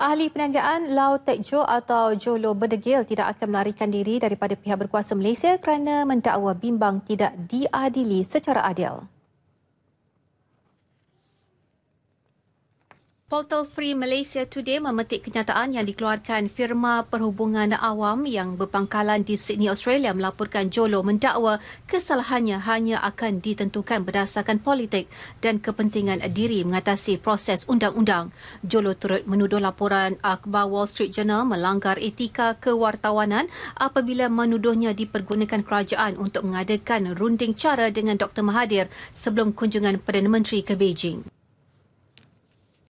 Ahli Perniagaan Lau Tek Jo atau Jo Lo Berdegil tidak akan melarikan diri daripada pihak berkuasa Malaysia kerana mendakwa bimbang tidak diadili secara adil. Portal Free Malaysia Today memetik kenyataan yang dikeluarkan firma perhubungan awam yang berpangkalan di Sydney, Australia melaporkan Jolo mendakwa kesalahannya hanya akan ditentukan berdasarkan politik dan kepentingan diri mengatasi proses undang-undang. Jolo turut menuduh laporan akhbar Wall Street Journal melanggar etika kewartawanan apabila menuduhnya dipergunakan kerajaan untuk mengadakan runding cara dengan Dr. Mahathir sebelum kunjungan Perdana Menteri ke Beijing.